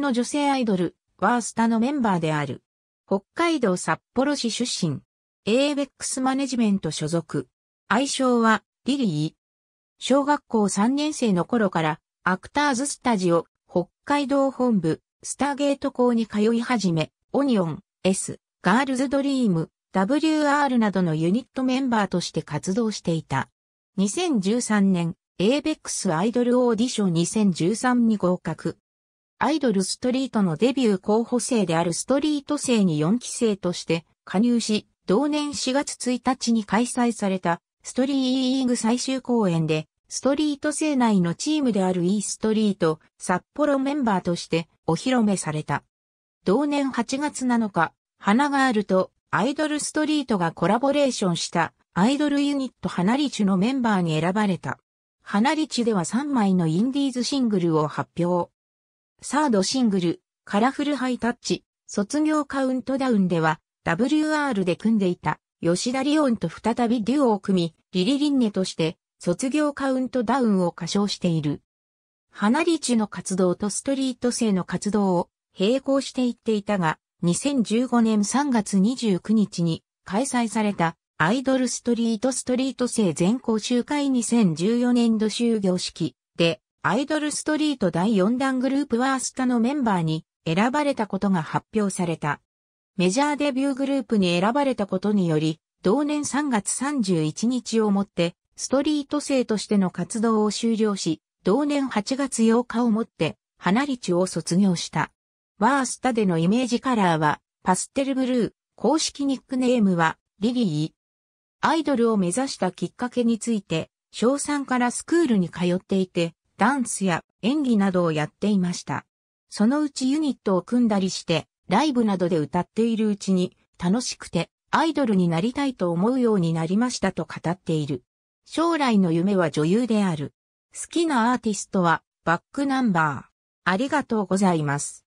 の女性アイドル、ワースタのメンバーである。北海道札幌市出身。a ッ e x マネジメント所属。愛称は、リリー。小学校3年生の頃から、アクターズスタジオ、北海道本部、スターゲート校に通い始め、オニオン、S、ガールズドリーム、WR などのユニットメンバーとして活動していた。2013年、a ッ e x アイドルオーディション2013に合格。アイドルストリートのデビュー候補生であるストリート生に4期生として加入し、同年4月1日に開催されたストリーグ最終公演で、ストリート生内のチームであるイーストリート札幌メンバーとしてお披露目された。同年8月7日、花があるとアイドルストリートがコラボレーションしたアイドルユニット花リチュのメンバーに選ばれた。花リチュでは3枚のインディーズシングルを発表。サードシングル、カラフルハイタッチ、卒業カウントダウンでは、WR で組んでいた、吉田リオンと再びデュオを組み、リリリンネとして、卒業カウントダウンを歌唱している。花リッチの活動とストリート性の活動を並行していっていたが、2015年3月29日に開催されたアイドルストリートストリート生全校集会2014年度終業式でアイドルストリート第4弾グループワースタのメンバーに選ばれたことが発表された。メジャーデビューグループに選ばれたことにより、同年3月31日をもって、ストリート生としての活動を終了し、同年8月8日をもって、花リチを卒業した。ワースタでのイメージカラーは、パステルブルー、公式ニックネームは、リリー。アイドルを目指したきっかけについて、小3からスクールに通っていて、ダンスや演技などをやっていました。そのうちユニットを組んだりして、ライブなどで歌っているうちに、楽しくて、アイドルになりたいと思うようになりましたと語っている。将来の夢は女優である。好きなアーティストは、バックナンバー。ありがとうございます。